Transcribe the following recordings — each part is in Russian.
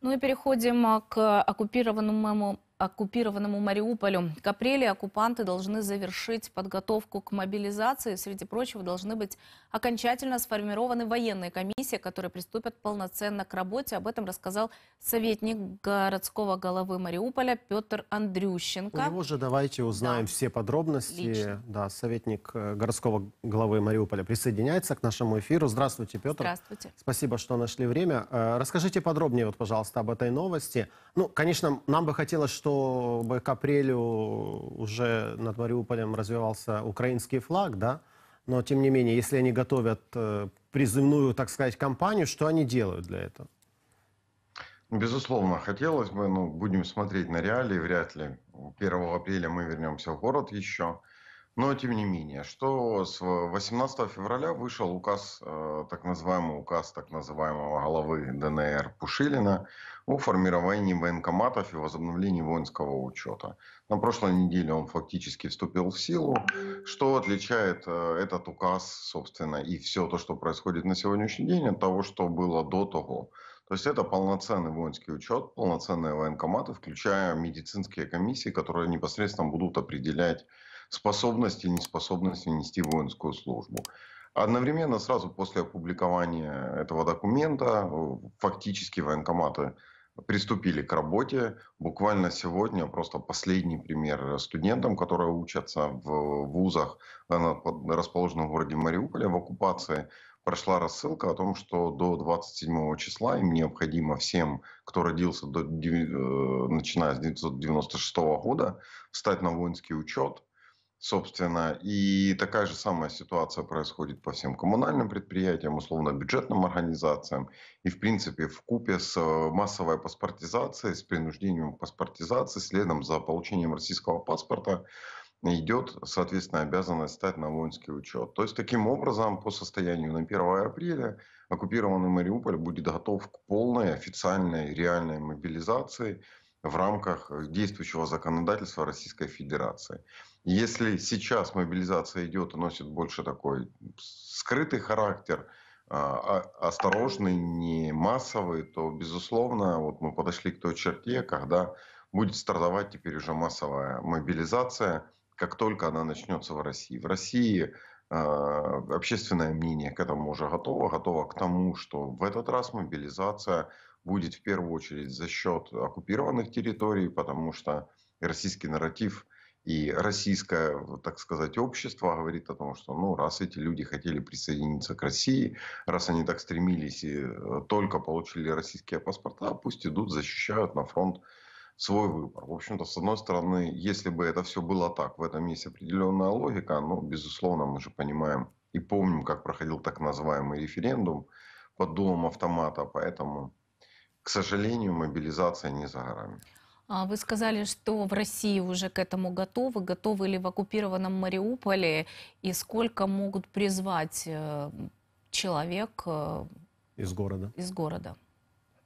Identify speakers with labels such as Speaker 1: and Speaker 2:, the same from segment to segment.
Speaker 1: Ну и переходим а, к оккупированному оккупированному Мариуполю. К апреле оккупанты должны завершить подготовку к мобилизации. Среди прочего, должны быть окончательно сформированы военные комиссии, которые приступят полноценно к работе. Об этом рассказал советник городского головы Мариуполя Петр Андрющенко. У
Speaker 2: него же давайте узнаем да. все подробности. Лично. Да, советник э, городского главы Мариуполя присоединяется к нашему эфиру. Здравствуйте, Петр. Здравствуйте. Спасибо, что нашли время. Э, расскажите подробнее, вот, пожалуйста, об этой новости. Ну, конечно, нам бы хотелось, что что к апрелю уже над Мариуполем развивался украинский флаг, да, но тем не менее, если они готовят э, призывную, так сказать, кампанию, что они делают для этого?
Speaker 3: Безусловно, хотелось бы, но ну, будем смотреть на реалии, вряд ли. 1 апреля мы вернемся в город еще. Но тем не менее, что с 18 э, февраля вышел указ, э, так называемый указ так называемого главы ДНР Пушилина о формировании военкоматов и возобновлении воинского учета. На прошлой неделе он фактически вступил в силу. Что отличает э, этот указ, собственно, и все то, что происходит на сегодняшний день от того, что было до того? То есть это полноценный воинский учет, полноценные военкоматы, включая медицинские комиссии, которые непосредственно будут определять способности, и неспособность нести воинскую службу. Одновременно сразу после опубликования этого документа э, фактически военкоматы приступили к работе. Буквально сегодня просто последний пример студентам, которые учатся в вузах, э, расположенном в городе Мариуполе в оккупации, прошла рассылка о том, что до 27 числа им необходимо всем, кто родился до, э, начиная с 1996 года, встать на воинский учет, Собственно, и такая же самая ситуация происходит по всем коммунальным предприятиям, условно-бюджетным организациям. И, в принципе, в купе с э, массовой паспортизацией, с принуждением паспортизации, следом за получением российского паспорта, идет, соответственно, обязанность стать на воинский учет. То есть, таким образом, по состоянию на 1 апреля оккупированный Мариуполь будет готов к полной официальной реальной мобилизации в рамках действующего законодательства Российской Федерации. Если сейчас мобилизация идет и носит больше такой скрытый характер, а, а, осторожный, не массовый, то, безусловно, вот мы подошли к той черте, когда будет стартовать теперь уже массовая мобилизация, как только она начнется в России. В России а, общественное мнение к этому уже готово, готово к тому, что в этот раз мобилизация будет в первую очередь за счет оккупированных территорий, потому что российский нарратив – и российское, так сказать, общество говорит о том, что ну, раз эти люди хотели присоединиться к России, раз они так стремились и э, только получили российские паспорта, пусть идут, защищают на фронт свой выбор. В общем-то, с одной стороны, если бы это все было так, в этом есть определенная логика, но, безусловно, мы же понимаем и помним, как проходил так называемый референдум под дулом автомата, поэтому, к сожалению, мобилизация не за горами.
Speaker 1: А, вы сказали, что в России уже к этому готовы. Готовы ли в оккупированном Мариуполе? И сколько могут призвать э, человек э, из города? Из города.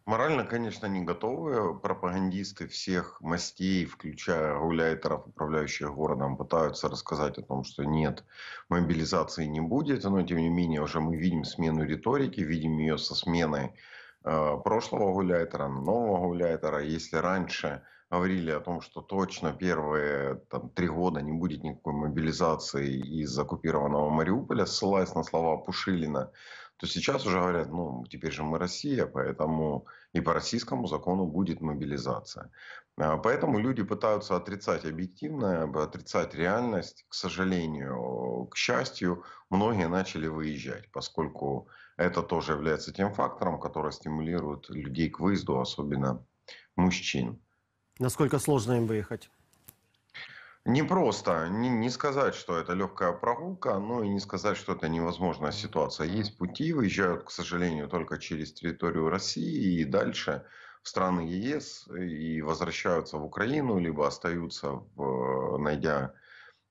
Speaker 3: Морально, конечно, не готовы. Пропагандисты всех мастей, включая гауляйтеров, управляющих городом, пытаются рассказать о том, что нет, мобилизации не будет. Но, тем не менее, уже мы видим смену риторики, видим ее со сменой Э, прошлого гуляйтера, нового гуляйтера. Если раньше говорили о том, что точно первые там, три года не будет никакой мобилизации из оккупированного Мариуполя, ссылаясь на слова Пушилина, то сейчас уже говорят, ну, теперь же мы Россия, поэтому и по российскому закону будет мобилизация. Э, поэтому люди пытаются отрицать объективное, отрицать реальность. К сожалению, к счастью, многие начали выезжать, поскольку это тоже является тем фактором, который стимулирует людей к выезду,
Speaker 2: особенно мужчин. Насколько сложно им выехать?
Speaker 3: Не просто, не, не сказать, что это легкая прогулка, но и не сказать, что это невозможная ситуация. Есть пути, выезжают, к сожалению, только через территорию России и дальше в страны ЕС и возвращаются в Украину, либо остаются, в, э, найдя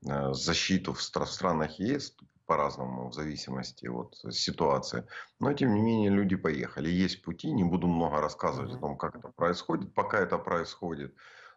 Speaker 3: э, защиту в странах ЕС, по-разному, в зависимости от э, ситуации. Но, тем не менее, люди поехали. Есть пути, не буду много рассказывать о том, как это происходит, пока это происходит.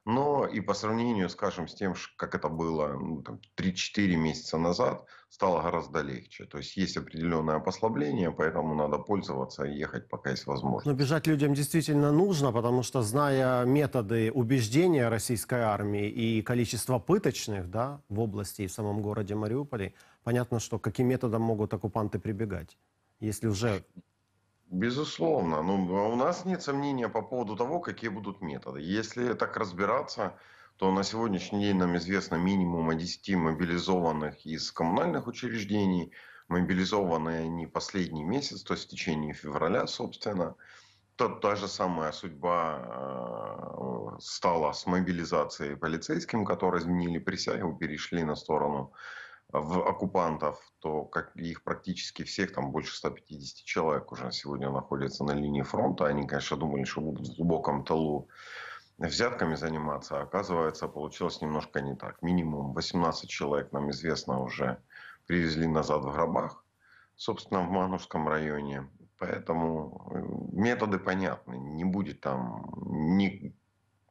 Speaker 3: Но и по сравнению, скажем, с тем, как это было ну, там, 3-4 месяца назад, стало гораздо легче. То есть есть определенное послабление, поэтому надо пользоваться и ехать, пока есть возможность.
Speaker 2: Но бежать людям действительно нужно, потому что, зная методы убеждения российской армии и количество пыточных да, в области и в самом городе Мариуполе, понятно, что каким методом могут оккупанты прибегать, если уже...
Speaker 3: Безусловно. Но ну, а у нас нет сомнения по поводу того, какие будут методы. Если так разбираться, то на сегодняшний день нам известно минимум о 10 мобилизованных из коммунальных учреждений. Мобилизованные они последний месяц, то есть в течение февраля, собственно. То, та же самая судьба э, стала с мобилизацией полицейским, которые изменили присягу, перешли на сторону в оккупантов, то как их практически всех, там больше 150 человек уже сегодня находятся на линии фронта. Они, конечно, думали, что будут в глубоком тылу взятками заниматься, а оказывается, получилось немножко не так. Минимум 18 человек, нам известно, уже привезли назад в гробах, собственно, в Мановском районе. Поэтому э, методы понятны. Не будет там ни,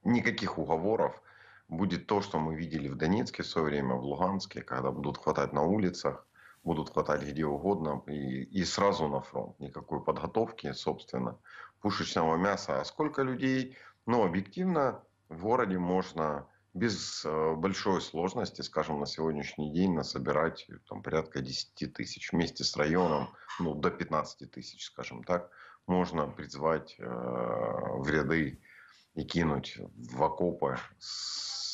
Speaker 3: никаких уговоров будет то, что мы видели в Донецке в свое время, в Луганске, когда будут хватать на улицах, будут хватать где угодно и, и сразу на фронт. Никакой подготовки, собственно, пушечного мяса. А сколько людей? Ну, объективно, в городе можно без э, большой сложности, скажем, на сегодняшний день насобирать э, там, порядка 10 тысяч. Вместе с районом ну, до 15 тысяч, скажем так, можно призвать э, в ряды и кинуть в окопы с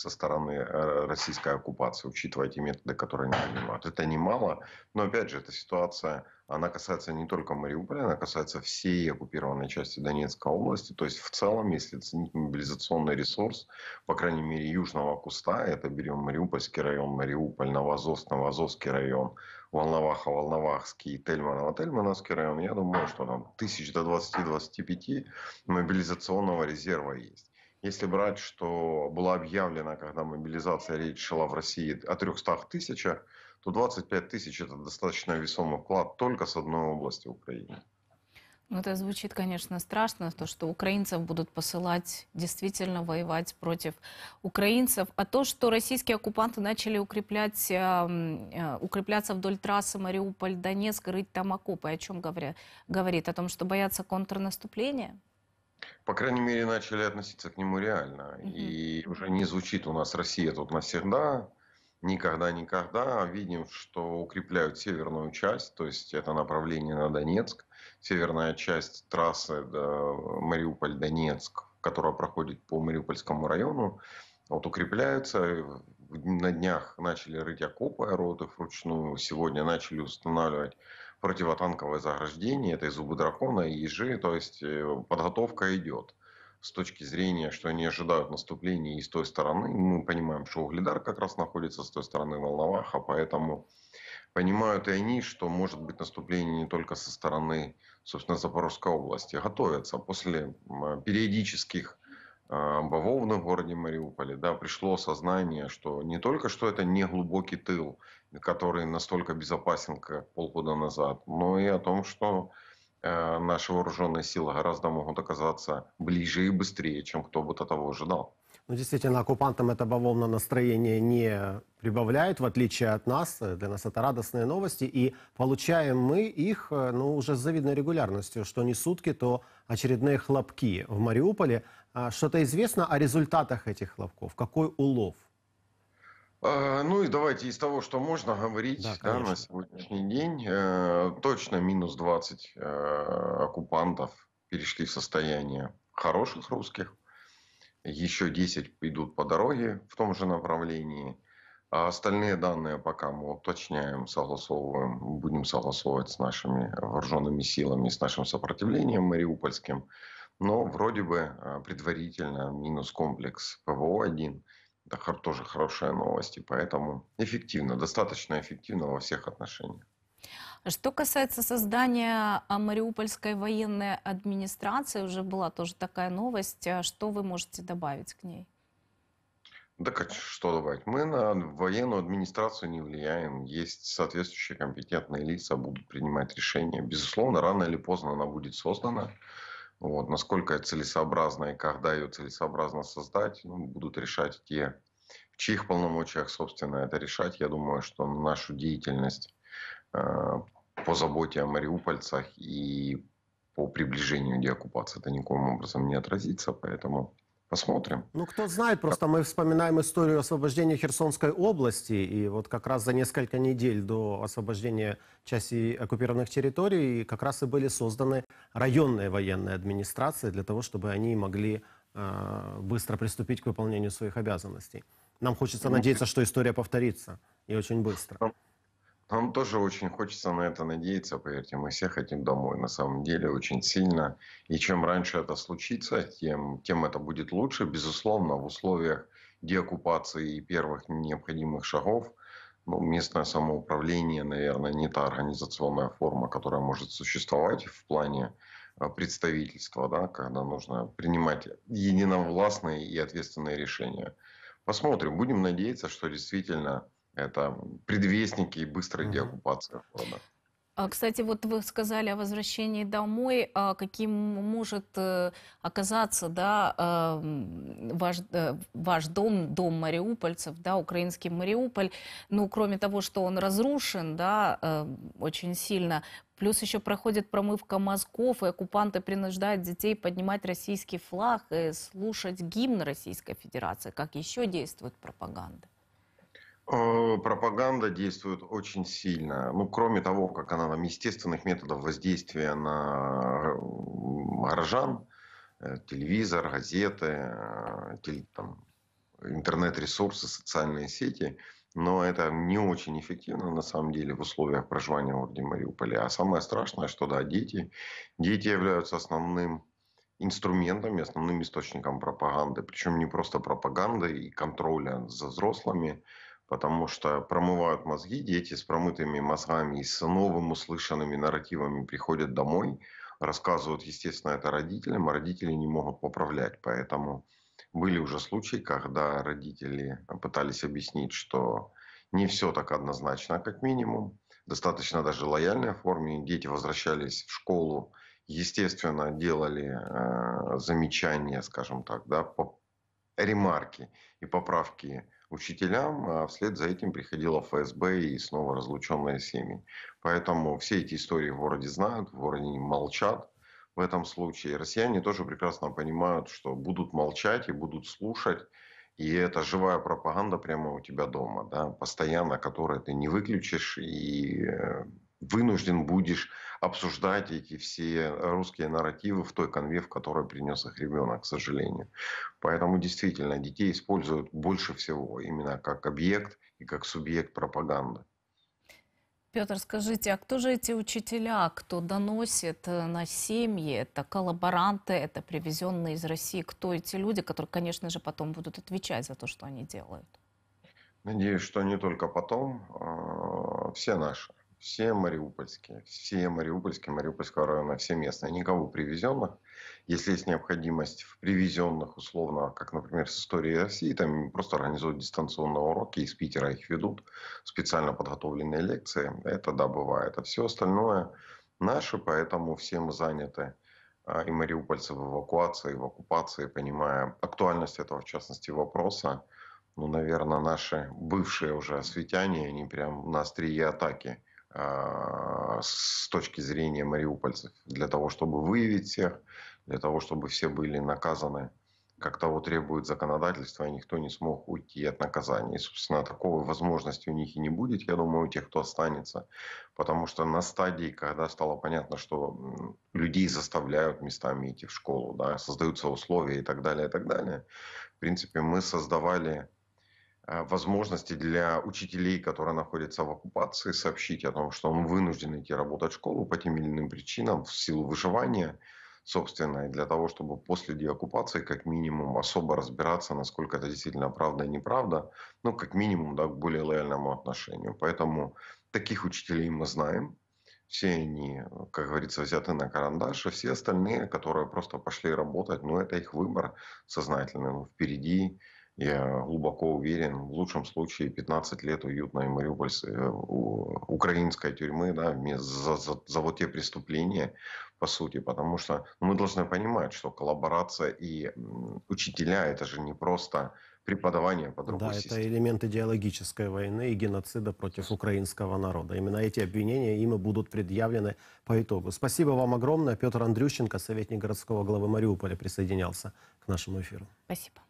Speaker 3: со стороны э, российской оккупации, учитывая те методы, которые они принимают. Это немало, но опять же, эта ситуация, она касается не только Мариуполя, она касается всей оккупированной части Донецкой области. То есть в целом, если ценить мобилизационный ресурс, по крайней мере, южного куста, это берем Мариупольский район, Мариуполь, Новозовск, Новозовский район, Волноваха, Волновахский, Тельманово, Тельмановский район, я думаю, что там тысяч до 20-25 мобилизационного резерва есть. Если брать, что была объявлена, когда мобилизация речь шла в России о 300 тысячах, то 25 тысяч – это достаточно весомый вклад только с одной области Украины.
Speaker 1: Ну, это звучит, конечно, страшно, то, что украинцев будут посылать действительно воевать против украинцев. А то, что российские оккупанты начали укреплять, эм, э, укрепляться вдоль трассы Мариуполь-Донецк, рыть там окопы, о чем говоря, говорит? О том, что боятся контрнаступления?
Speaker 3: по крайней мере, начали относиться к нему реально. Угу. И уже не звучит у нас Россия тут навсегда, никогда-никогда. Видим, что укрепляют северную часть, то есть это направление на Донецк. Северная часть трассы Мариуполь-Донецк, которая проходит по Мариупольскому району, вот укрепляются. На днях начали рыть окопы аэродов вручную. Сегодня начали устанавливать противотанковое заграждение, этой зубы дракона, и ежи, то есть э, подготовка идет с точки зрения, что они ожидают наступления и с той стороны. Мы понимаем, что Угледар как раз находится с той стороны Волноваха, поэтому понимают и они, что может быть наступление не только со стороны, собственно, Запорожской области. Готовятся после периодических а, бавовны в городе Мариуполе, да, пришло осознание, что не только что это не глубокий тыл, который настолько безопасен, как полгода назад, но ну и о том, что э, наши вооруженные силы гораздо могут оказаться ближе и быстрее, чем кто бы -то того ожидал.
Speaker 2: Ну, действительно, оккупантам это бавовна настроение не прибавляет, в отличие от нас. Для нас это радостные новости. И получаем мы их э, ну, уже с завидной регулярностью. Что не сутки, то очередные хлопки в Мариуполе. А что-то известно о результатах этих хлопков? Какой улов?
Speaker 3: А, ну и давайте из того, что можно говорить да, да, на сегодняшний день, э, точно минус 20 э, оккупантов перешли в состояние хороших русских. Еще 10 идут по дороге в том же направлении. А остальные данные пока мы уточняем, согласовываем, будем согласовывать с нашими вооруженными силами, с нашим сопротивлением мариупольским. Но вроде бы э, предварительно минус комплекс ПВО-1 – это тоже хорошая новость, и поэтому эффективно, достаточно эффективно во всех отношениях.
Speaker 1: Что касается создания а, Мариупольской военной администрации, уже была тоже такая новость. А, что вы можете добавить к ней?
Speaker 3: Да что добавить? Мы на военную администрацию не влияем. Есть соответствующие компетентные лица, будут принимать решения. Безусловно, рано или поздно она будет создана. Вот, насколько целесообразно и когда ее целесообразно создать, ну, будут решать те, в чьих полномочиях, собственно, это решать. Я думаю, что нашу деятельность э, по заботе о мариупольцах и по приближению деоккупации это никоим образом не отразится, поэтому Посмотрим.
Speaker 2: Ну, кто знает, просто мы вспоминаем историю освобождения Херсонской области, и вот как раз за несколько недель до освобождения части оккупированных территорий как раз и были созданы районные военные администрации для того, чтобы они могли э, быстро приступить к выполнению своих обязанностей. Нам хочется ну, надеяться, что история повторится, и очень быстро.
Speaker 3: Нам тоже очень хочется на это надеяться, поверьте, мы все хотим домой, на самом деле, очень сильно. И чем раньше это случится, тем, тем это будет лучше, безусловно, в условиях деоккупации и первых необходимых шагов. Ну, местное самоуправление, наверное, не та организационная форма, которая может существовать в плане а, представительства, да, когда нужно принимать единовластные и ответственные решения. Посмотрим, будем надеяться, что действительно это предвестники быстрой mm-hmm. деоккупации города.
Speaker 1: А, кстати, вот вы сказали о возвращении домой, а каким может э, оказаться да, эм, ваш, э, ваш дом, дом мариупольцев, да, украинский Мариуполь. Ну, кроме того, что он разрушен да, эм, очень сильно, плюс еще проходит промывка мозгов, и оккупанты принуждают детей поднимать российский флаг и слушать гимн Российской Федерации. Как еще действует пропаганда?
Speaker 3: Э, пропаганда действует очень сильно. Ну, кроме того, как она нам естественных методов воздействия на горожан, э, телевизор, газеты, э, интернет-ресурсы, социальные сети, но это не очень эффективно на самом деле в условиях проживания в городе Мариуполе. А самое страшное, что да, дети. Дети являются основным инструментом и основным источником пропаганды. Причем не просто пропаганды и контроля за взрослыми, потому что промывают мозги, дети с промытыми мозгами и с новым услышанными нарративами приходят домой, рассказывают, естественно, это родителям, а родители не могут поправлять. Поэтому были уже случаи, когда родители пытались объяснить, что не все так однозначно, как минимум. Достаточно даже лояльной форме. Дети возвращались в школу, естественно, делали э, замечания, скажем так, да, по, ремарки и поправки учителям, а вслед за этим приходила ФСБ и снова разлученная семьи. Поэтому все эти истории в городе знают, в городе молчат в этом случае. Россияне тоже прекрасно понимают, что будут молчать и будут слушать. И это живая пропаганда прямо у тебя дома, да, постоянно, которую ты не выключишь и э, вынужден будешь обсуждать эти все русские нарративы в той конве, в которой принес их ребенок, к сожалению. Поэтому действительно детей используют больше всего именно как объект и как субъект пропаганды.
Speaker 1: Петр, скажите, а кто же эти учителя, кто доносит э, на семьи? Это коллаборанты, это привезенные из России? Кто эти люди, которые, конечно же, потом будут отвечать за то, что они делают?
Speaker 3: Надеюсь, что не только потом. А, все наши все мариупольские, все мариупольские, мариупольского района, все местные, никого привезенных. Если есть необходимость в привезенных, условно, как, например, с истории России, там просто организуют дистанционные уроки, из Питера их ведут, специально подготовленные лекции, это, да, бывает. А все остальное наше, поэтому все мы заняты а, и мариупольцы в эвакуации, в оккупации, понимая актуальность этого, в частности, вопроса, ну, наверное, наши бывшие уже осветяне, они прям на острие атаки – а, с точки зрения мариупольцев, для того, чтобы выявить всех, для того, чтобы все были наказаны, как того требует законодательство, и никто не смог уйти от наказания. И, собственно, такой возможности у них и не будет, я думаю, у тех, кто останется. Потому что на стадии, когда стало понятно, что людей заставляют местами идти в школу, да, создаются условия и так далее, и так далее, в принципе, мы создавали Э, возможности для учителей, которые находятся в оккупации, сообщить о том, что он вынужден идти работать в школу по тем или иным причинам, в силу выживания, собственно, и для того, чтобы после деоккупации как минимум особо разбираться, насколько это действительно правда и неправда, ну, как минимум, да, к более лояльному отношению. Поэтому таких учителей мы знаем, все они, как говорится, взяты на карандаш, а все остальные, которые просто пошли работать, ну, это их выбор сознательный, ну, впереди я глубоко уверен, в лучшем случае 15 лет уютной мариупольской, э, украинской тюрьмы да, за, за, за вот те преступления, по сути, потому что ну, мы должны понимать, что коллаборация и учителя – это же не просто преподавание по другой Да, системе.
Speaker 2: это элемент идеологической войны и геноцида против украинского народа. Именно эти обвинения им и будут предъявлены по итогу. Спасибо вам огромное. Петр Андрющенко, советник городского главы Мариуполя, присоединялся к нашему эфиру.
Speaker 1: Спасибо.